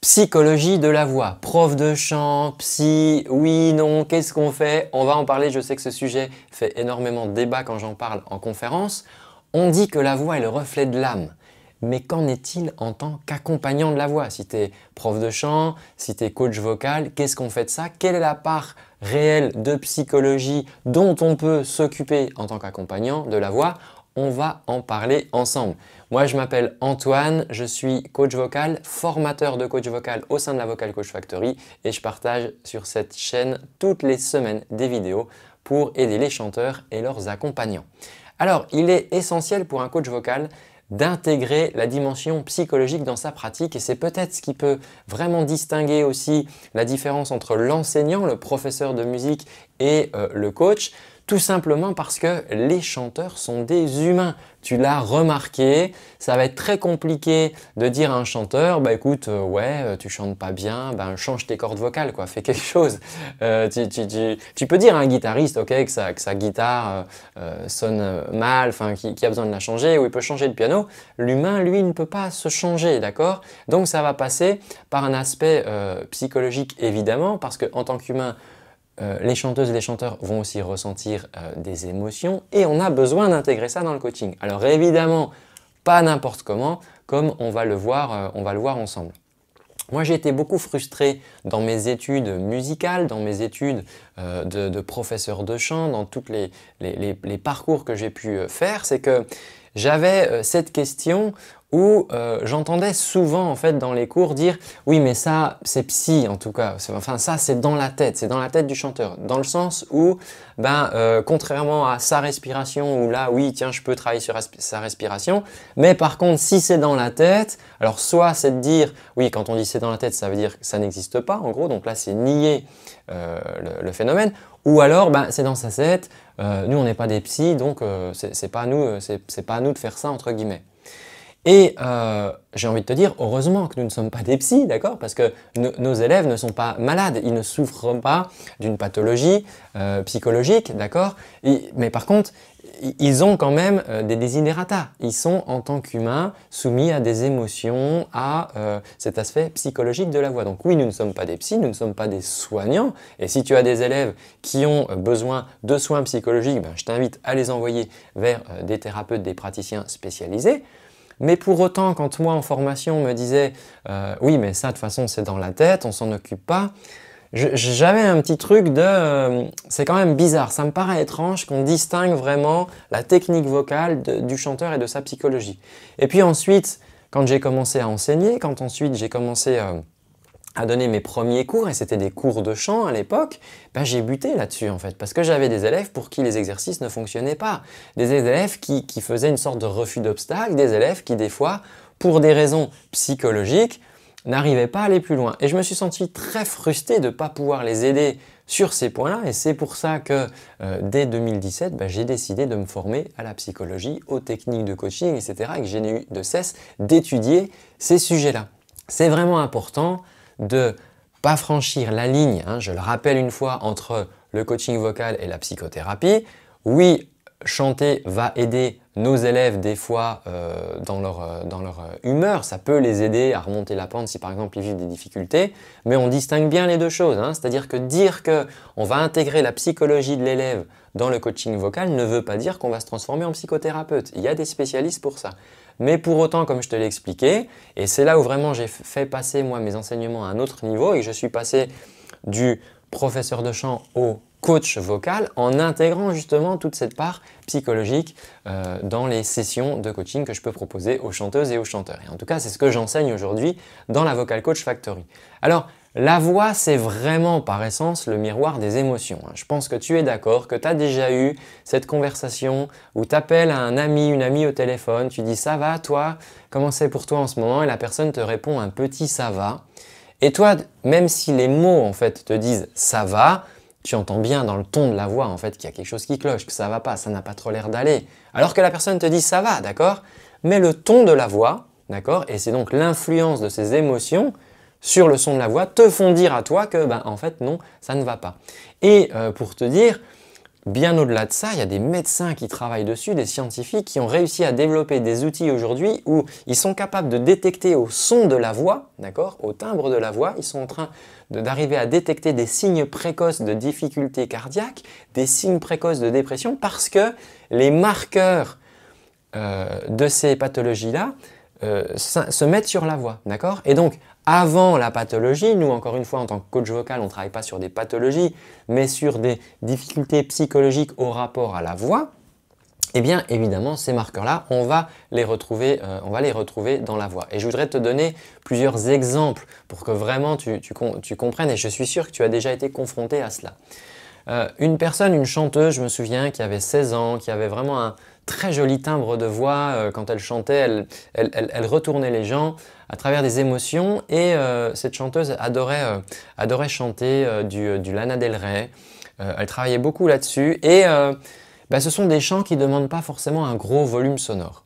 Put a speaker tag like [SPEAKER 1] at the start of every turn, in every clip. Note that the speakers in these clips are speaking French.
[SPEAKER 1] Psychologie de la voix, prof de chant, psy, oui, non, qu'est-ce qu'on fait On va en parler, je sais que ce sujet fait énormément de débat quand j'en parle en conférence. On dit que la voix est le reflet de l'âme. Mais qu'en est-il en tant qu'accompagnant de la voix Si tu es prof de chant, si tu es coach vocal, qu'est-ce qu'on fait de ça Quelle est la part réelle de psychologie dont on peut s'occuper en tant qu'accompagnant de la voix on va en parler ensemble. Moi, je m'appelle Antoine, je suis coach vocal, formateur de coach vocal au sein de la Vocal Coach Factory et je partage sur cette chaîne toutes les semaines des vidéos pour aider les chanteurs et leurs accompagnants. Alors, il est essentiel pour un coach vocal d'intégrer la dimension psychologique dans sa pratique et c'est peut-être ce qui peut vraiment distinguer aussi la différence entre l'enseignant, le professeur de musique et euh, le coach. Tout simplement parce que les chanteurs sont des humains. Tu l'as remarqué, ça va être très compliqué de dire à un chanteur, bah écoute, euh, ouais, euh, tu chantes pas bien, ben, change tes cordes vocales, quoi, fais quelque chose. Euh, tu, peux dire à un guitariste, ok, que sa, guitare sonne mal, enfin, qui, a besoin de la changer, ou il peut changer de piano. L'humain, lui, ne peut pas se changer, d'accord Donc ça va passer par un aspect psychologique, évidemment, parce qu'en tant qu'humain, euh, les chanteuses et les chanteurs vont aussi ressentir euh, des émotions et on a besoin d'intégrer ça dans le coaching. Alors évidemment, pas n'importe comment, comme on va le voir, euh, on va le voir ensemble. Moi, j'ai été beaucoup frustré dans mes études musicales, dans mes études de, professeur de chant, dans tous les, parcours que j'ai pu faire, c'est que j'avais cette question où euh, j'entendais souvent en fait dans les cours dire oui mais ça c'est psy en tout cas enfin ça c'est dans la tête c'est dans la tête du chanteur dans le sens où ben euh, contrairement à sa respiration où là oui tiens je peux travailler sur sa respiration mais par contre si c'est dans la tête alors soit c'est de dire oui quand on dit c'est dans la tête ça veut dire que ça n'existe pas en gros donc là c'est nier euh, le, phénomène ou alors ben c'est dans sa tête nous on n'est pas des psys donc c'est pas c'est pas à nous de faire ça entre guillemets et euh, j'ai envie de te dire, heureusement que nous ne sommes pas des psys, d'accord Parce que nos élèves ne sont pas malades, ils ne souffrent pas d'une pathologie euh, psychologique, d'accord Mais par contre, ils ont quand même euh, des désinératas. Ils sont, en tant qu'humains, soumis à des émotions, à cet aspect psychologique de la voix. Donc oui, nous ne sommes pas des psys, nous ne sommes pas des soignants. Et si tu as des élèves qui ont besoin de soins psychologiques, ben, je t'invite à les envoyer vers des thérapeutes, des praticiens spécialisés. Mais pour autant, quand moi en formation on me disait euh, oui, mais ça de toute façon c'est dans la tête, on s'en occupe pas, j'avais un petit truc de euh, c'est quand même bizarre, ça me paraît étrange qu'on distingue vraiment la technique vocale du chanteur et de sa psychologie. Et puis ensuite, quand j'ai commencé à enseigner, quand ensuite j'ai commencé à, euh, à donner mes premiers cours, et c'était des cours de chant à l'époque, bah, j'ai buté là-dessus en fait, parce que j'avais des élèves pour qui les exercices ne fonctionnaient pas, des élèves qui, faisaient une sorte de refus d'obstacle, des élèves qui des fois, pour des raisons psychologiques, n'arrivaient pas à aller plus loin. Et je me suis senti très frustré de ne pas pouvoir les aider sur ces points-là, et c'est pour ça que euh, dès 2017, bah, j'ai décidé de me former à la psychologie, aux techniques de coaching, etc., et que j'ai eu de cesse d'étudier ces sujets-là. C'est vraiment important de pas franchir la ligne, hein, je le rappelle une fois, entre le coaching vocal et la psychothérapie. Oui, chanter va aider nos élèves, des fois, euh, dans leur, euh, euh, humeur, ça peut les aider à remonter la pente si par exemple ils vivent des difficultés, mais on distingue bien les deux choses. Hein. C'est-à-dire que dire qu'on va intégrer la psychologie de l'élève dans le coaching vocal ne veut pas dire qu'on va se transformer en psychothérapeute. Il y a des spécialistes pour ça. Mais pour autant, comme je te l'ai expliqué, et c'est là où vraiment j'ai fait passer mes enseignements à un autre niveau et je suis passé du professeur de chant au coach vocal en intégrant justement toute cette part psychologique euh, dans les sessions de coaching que je peux proposer aux chanteuses et aux chanteurs. Et en tout cas, c'est ce que j'enseigne aujourd'hui dans la Vocal Coach Factory. Alors, la voix, c'est vraiment par essence le miroir des émotions. Hein. Je pense que tu es d'accord, que tu as déjà eu cette conversation où tu appelles à un ami, une amie au téléphone, tu dis ça va, toi, comment c'est pour toi en ce moment Et la personne te répond un petit ça va. Et toi, même si les mots en fait te disent ça va, tu entends bien dans le ton de la voix en fait qu'il y a quelque chose qui cloche, que ça va pas, ça n'a pas trop l'air d'aller. Alors que la personne te dit ça va, d'accord Mais le ton de la voix, d'accord Et c'est donc l'influence de ces émotions sur le son de la voix te font dire à toi que ben en fait non, ça ne va pas. Et euh, pour te dire Bien au-delà de ça, il y a des médecins qui travaillent dessus, des scientifiques qui ont réussi à développer des outils aujourd'hui où ils sont capables de détecter au son de la voix, d'accord, au timbre de la voix, ils sont en train d'arriver à détecter des signes précoces de difficultés cardiaques, des signes précoces de dépression, parce que les marqueurs euh, de ces pathologies-là euh, se mettent sur la voix, d'accord Et donc, avant la pathologie. Nous, encore une fois, en tant que coach vocal, on ne travaille pas sur des pathologies, mais sur des difficultés psychologiques au rapport à la voix. Eh bien, évidemment, ces marqueurs-là, on, va les retrouver, euh, on va les retrouver dans la voix. Et je voudrais te donner plusieurs exemples pour que vraiment tu, comprennes, et je suis sûr que tu as déjà été confronté à cela. Euh, une personne, une chanteuse, je me souviens, qui avait 16 ans, qui avait vraiment un très joli timbre de voix, euh, quand elle chantait, elle retournait les gens, à travers des émotions. Et euh, cette chanteuse adorait, euh, chanter euh, du, Lana Del Rey. elle travaillait beaucoup là-dessus. Et bah, ce sont des chants qui ne demandent pas forcément un gros volume sonore.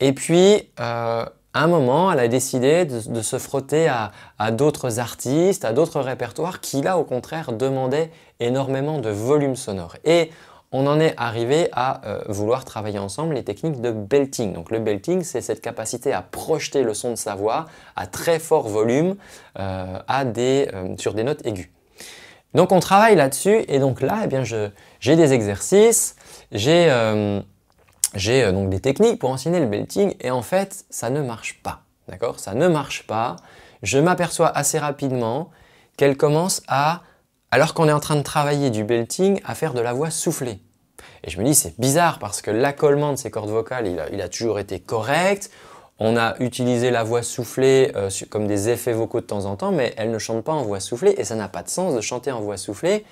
[SPEAKER 1] Et puis, à un moment, elle a décidé de, se frotter à, à d'autres artistes, à d'autres répertoires qui, là, au contraire, demandaient énormément de volume sonore. Et on en est arrivé à euh, vouloir travailler ensemble les techniques de belting. Donc le belting, c'est cette capacité à projeter le son de sa voix à très fort volume euh, euh, sur des notes aiguës. Donc on travaille là-dessus et donc là, eh bien, j'ai des exercices, j'ai donc des techniques pour enseigner le belting et en fait, ça ne marche pas. D'accord Ça ne marche pas. Je m'aperçois assez rapidement qu'elle commence à alors qu'on est en train de travailler du belting à faire de la voix soufflée. Et je me dis, c'est bizarre parce que l'accollement de ces cordes vocales, il a, toujours été correct. On a utilisé la voix soufflée euh, comme des effets vocaux de temps en temps, mais elle ne chante pas en voix soufflée et ça n'a pas de sens de chanter en voix soufflée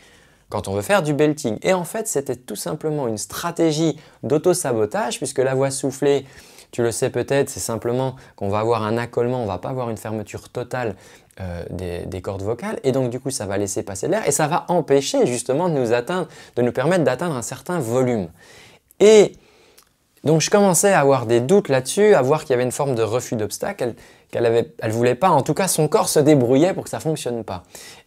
[SPEAKER 1] quand on veut faire du belting. Et en fait, c'était tout simplement une stratégie d'auto-sabotage puisque la voix soufflée, tu le sais peut-être, c'est simplement qu'on va avoir un accolement, on ne va pas avoir une fermeture totale euh, des, des, cordes vocales et donc du coup ça va laisser passer l'air et ça va empêcher justement de nous atteindre, de nous permettre d'atteindre un certain volume. Et donc je commençais à avoir des doutes là-dessus, à voir qu'il y avait une forme de refus d'obstacle qu'elle ne elle voulait pas. En tout cas, son corps se débrouillait pour que ça fonctionne pas.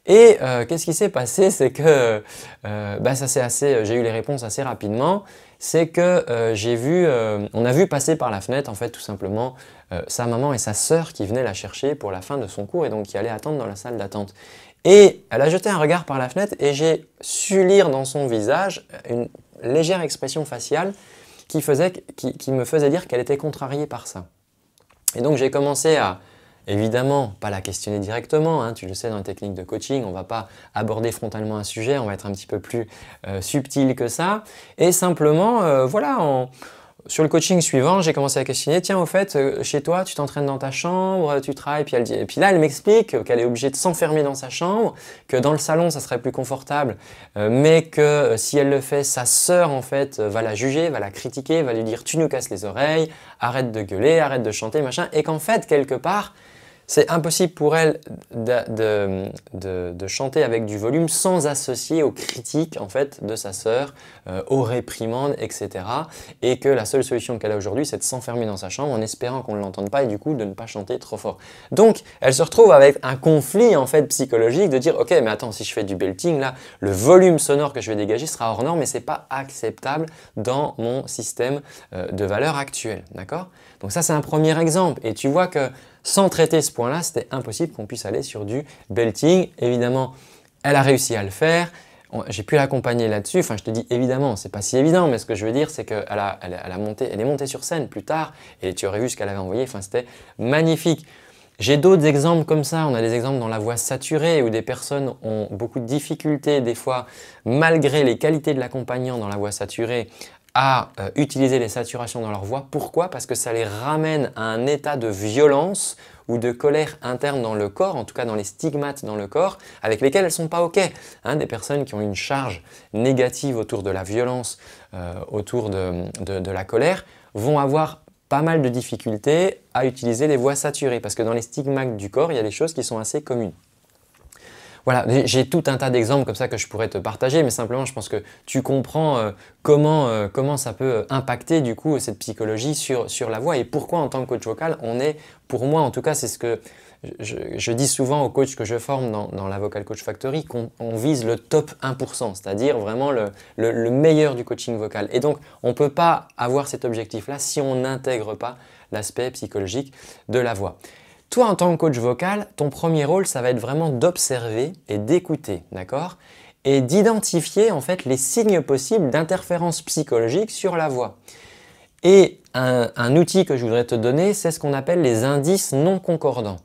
[SPEAKER 1] Et euh, qu'est-ce qui s'est passé C'est que, c'est euh, bah, assez, euh, j'ai eu les réponses assez rapidement. C'est que j'ai vu, on a vu passer par la fenêtre en fait tout simplement sa maman et sa sœur qui venaient la chercher pour la fin de son cours et donc qui allaient attendre dans la salle d'attente. Et elle a jeté un regard par la fenêtre et j'ai su lire dans son visage une légère expression faciale qui me faisait dire qu'elle était contrariée par ça. Et donc j'ai commencé à, évidemment, pas la questionner directement, hein, tu le sais dans les techniques de coaching, on ne va pas aborder frontalement un sujet, on va être un petit peu plus euh, subtil que ça, et simplement, euh, voilà, en, sur le coaching suivant, j'ai commencé à questionner, tiens, au fait, euh, chez toi, tu t'entraînes dans ta chambre, tu travailles, puis elle dit, et puis là, elle m'explique qu'elle est obligée de s'enfermer dans sa chambre, que dans le salon, ça serait plus confortable, euh, mais que euh, si elle le fait, sa sœur, en fait, va la juger, va la critiquer, va lui dire, tu nous casses les oreilles, arrête de gueuler, arrête de chanter, machin, et qu'en fait, quelque part, c'est impossible pour elle de, chanter avec du volume sans associer aux critiques de sa sœur, euh, aux réprimandes, etc. Et que la seule solution qu'elle a aujourd'hui, c'est de s'enfermer dans sa chambre en espérant qu'on ne l'entende pas et du coup de ne pas chanter trop fort. Donc, elle se retrouve avec un conflit en fait psychologique de dire ok, mais attends, si je fais du belting là, le volume sonore que je vais dégager sera hors norme, mais n'est pas acceptable dans mon système euh, de valeurs actuelle d'accord Donc ça, c'est un premier exemple. Et tu vois que sans traiter ce point-là, c'était impossible qu'on puisse aller sur du belting. Évidemment, elle a réussi à le faire. J'ai pu l'accompagner là-dessus. Enfin, je te dis évidemment, c'est pas si évident, mais ce que je veux dire, c'est qu'elle elle, est montée sur scène plus tard et tu aurais vu ce qu'elle avait envoyé. Enfin, c'était magnifique. J'ai d'autres exemples comme ça. On a des exemples dans la voix saturée où des personnes ont beaucoup de difficultés, des fois, malgré les qualités de l'accompagnant dans la voix saturée, à euh, utiliser les saturations dans leur voix. Pourquoi Parce que ça les ramène à un état de violence ou de colère interne dans le corps, en tout cas dans les stigmates dans le corps, avec lesquels elles ne sont pas OK. Hein, des personnes qui ont une charge négative autour de la violence, euh, autour de, la colère, vont avoir pas mal de difficultés à utiliser les voix saturées, parce que dans les stigmates du corps, il y a des choses qui sont assez communes. Voilà, j'ai tout un tas d'exemples comme ça que je pourrais te partager, mais simplement je pense que tu comprends euh, euh, comment, ça peut euh, impacter du coup cette psychologie sur, la voix et pourquoi en tant que coach vocal, on est, pour moi en tout cas, c'est ce que je, dis souvent aux coachs que je forme dans, la Vocal Coach Factory qu'on vise le top 1%, c'est-à-dire vraiment le, le, meilleur du coaching vocal. Et donc, on ne peut pas avoir cet objectif-là si on n'intègre pas l'aspect psychologique de la voix. Toi, en tant que coach vocal, ton premier rôle, ça va être vraiment d'observer et d'écouter, d'accord Et d'identifier en fait les signes possibles d'interférence psychologiques sur la voix. Et un, outil que je voudrais te donner, c'est ce qu'on appelle les indices non concordants.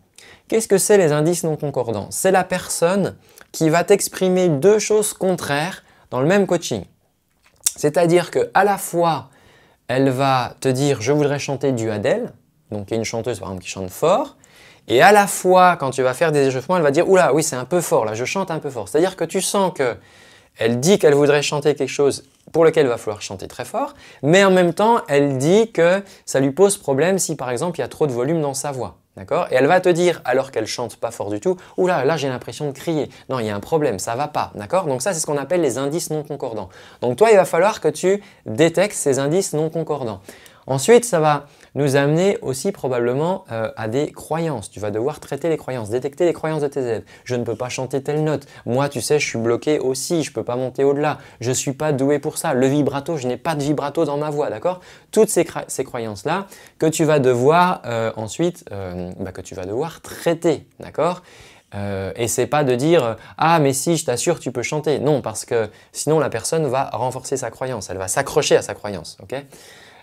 [SPEAKER 1] Qu'est-ce que c'est les indices non concordants C'est la personne qui va t'exprimer deux choses contraires dans le même coaching. C'est-à-dire qu'à la fois, elle va te dire je voudrais chanter du Adele, donc y a une chanteuse par exemple qui chante fort, et à la fois, quand tu vas faire des échauffements, elle va dire Oula, oui, c'est un peu fort, là, je chante un peu fort. C'est-à-dire que tu sens que elle dit qu'elle voudrait chanter quelque chose pour lequel il va falloir chanter très fort, mais en même temps, elle dit que ça lui pose problème si par exemple il y a trop de volume dans sa voix. D'accord Et elle va te dire, alors qu'elle chante pas fort du tout, Oula, là, là j'ai l'impression de crier. Non, il y a un problème, ça va pas. D'accord Donc ça, c'est ce qu'on appelle les indices non concordants. Donc toi, il va falloir que tu détectes ces indices non concordants. Ensuite, ça va nous amener aussi probablement euh, à des croyances. Tu vas devoir traiter les croyances, détecter les croyances de tes aides. Je ne peux pas chanter telle note. Moi, tu sais, je suis bloqué aussi, je ne peux pas monter au-delà. Je ne suis pas doué pour ça. Le vibrato, je n'ai pas de vibrato dans ma voix, d'accord Toutes ces, croyances-là que tu vas devoir euh, ensuite, euh, bah, que tu vas devoir traiter, d'accord euh, et c'est pas de dire ah mais si je t'assure tu peux chanter non parce que sinon la personne va renforcer sa croyance elle va s'accrocher à sa croyance ok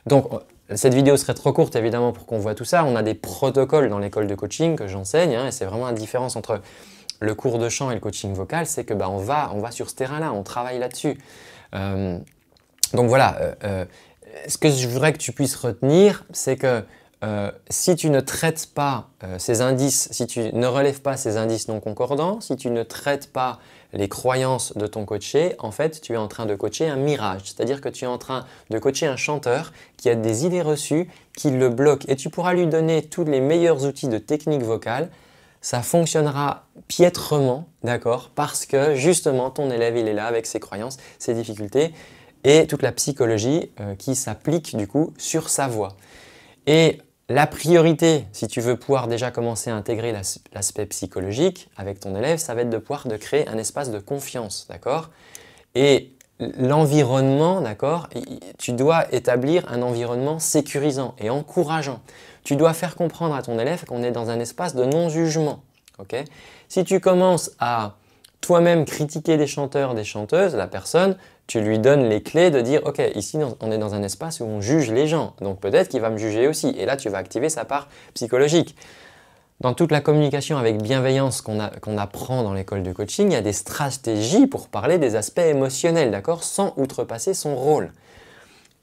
[SPEAKER 1] donc, cette vidéo serait trop courte évidemment pour qu'on voit tout ça. On a des protocoles dans l'école de coaching que j'enseigne hein, et c'est vraiment la différence entre le cours de chant et le coaching vocal, c'est que bah, on, va, on va sur ce terrain-là, on travaille là-dessus. Euh, donc voilà, euh, euh, ce que je voudrais que tu puisses retenir, c'est que euh, si tu ne traites pas euh, ces indices, si tu ne relèves pas ces indices non concordants, si tu ne traites pas les croyances de ton coaché, en fait, tu es en train de coacher un mirage. C'est-à-dire que tu es en train de coacher un chanteur qui a des idées reçues, qui le bloque. Et tu pourras lui donner tous les meilleurs outils de technique vocale. Ça fonctionnera piètrement, d'accord Parce que justement, ton élève, il est là avec ses croyances, ses difficultés et toute la psychologie euh, qui s'applique du coup sur sa voix. Et la priorité, si tu veux pouvoir déjà commencer à intégrer l'aspect psychologique avec ton élève, ça va être de pouvoir de créer un espace de confiance, d'accord Et l'environnement, d'accord Tu dois établir un environnement sécurisant et encourageant. Tu dois faire comprendre à ton élève qu'on est dans un espace de non-jugement, Si tu commences à toi-même critiquer des chanteurs, des chanteuses, la personne, tu lui donnes les clés de dire, OK, ici, on est dans un espace où on juge les gens, donc peut-être qu'il va me juger aussi. Et là, tu vas activer sa part psychologique. Dans toute la communication avec bienveillance qu'on apprend dans l'école de coaching, il y a des stratégies pour parler des aspects émotionnels, d'accord, sans outrepasser son rôle.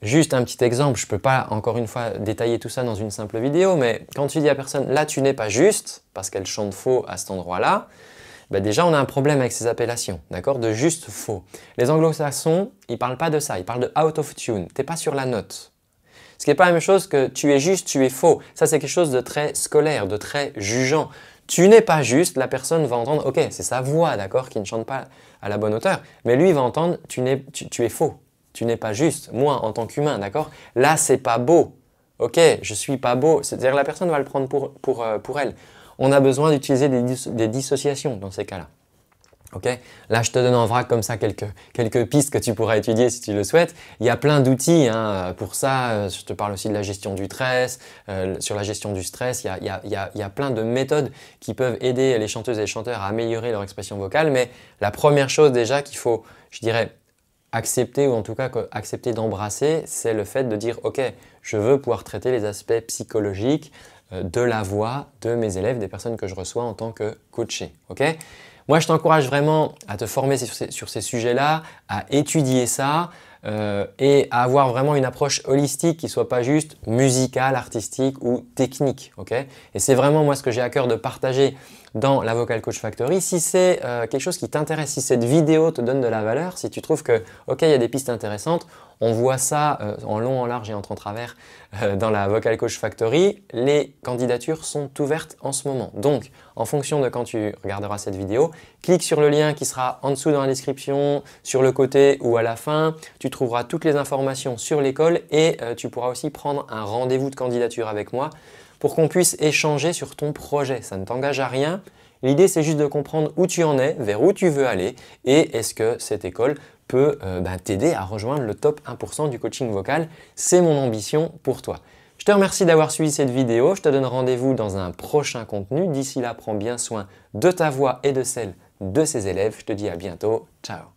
[SPEAKER 1] Juste un petit exemple, je ne peux pas encore une fois détailler tout ça dans une simple vidéo, mais quand tu dis à personne là tu n'es pas juste parce qu'elle chante faux à cet endroit-là, ben, déjà on a un problème avec ces appellations, d'accord De juste faux. Les anglo-saxons, ils parlent pas de ça, ils parlent de out of tune, t'es pas sur la note. Ce qui n'est pas la même chose que tu es juste, tu es faux. Ça c'est quelque chose de très scolaire, de très jugeant. Tu n'es pas juste, la personne va entendre, ok, c'est sa voix, d'accord, qui ne chante pas à la bonne hauteur, mais lui il va entendre, tu, es, tu es faux, tu n'es pas juste, moi en tant qu'humain, d'accord Là c'est pas beau, ok, je suis pas beau. C'est-à-dire la personne va le prendre pour, pour, euh, pour elle on a besoin d'utiliser des, dissociations dans ces cas-là. Là, je te donne en vrac comme ça quelques, pistes que tu pourras étudier si tu le souhaites. Il y a plein d'outils hein, pour ça. Euh, je te parle aussi de la gestion du stress. Euh, sur la gestion du stress, il y, a, il y, a, plein de méthodes qui peuvent aider les chanteuses et les chanteurs à améliorer leur expression vocale. Mais la première chose déjà qu'il faut, je dirais, accepter ou en tout cas accepter d'embrasser, c'est le fait de dire ok, je veux pouvoir traiter les aspects psychologiques, euh, de la voix de mes élèves, des personnes que je reçois en tant que coaché. Moi, je t'encourage vraiment à te former sur ces, sujets-là, à étudier ça euh, et à avoir vraiment une approche holistique qui soit pas juste musicale, artistique ou technique. et c'est vraiment moi ce que j'ai à cœur de partager dans la Vocal Coach Factory. Si c'est euh, quelque chose qui t'intéresse, si cette vidéo te donne de la valeur, si tu trouves que, il y a des pistes intéressantes, on voit ça euh, en long, en large et en travers euh, dans la Vocal Coach Factory. Les candidatures sont ouvertes en ce moment. Donc, en fonction de quand tu regarderas cette vidéo, clique sur le lien qui sera en dessous dans la description, sur le côté ou à la fin. Tu trouveras toutes les informations sur l'école et euh, tu pourras aussi prendre un rendez-vous de candidature avec moi pour qu'on puisse échanger sur ton projet. Ça ne t'engage à rien. L'idée, c'est juste de comprendre où tu en es, vers où tu veux aller et est-ce que cette école peut euh, bah, t'aider à rejoindre le top 1% du coaching vocal. C'est mon ambition pour toi. Je te remercie d'avoir suivi cette vidéo. Je te donne rendez-vous dans un prochain contenu. D'ici là, prends bien soin de ta voix et de celle de ses élèves. Je te dis à bientôt. Ciao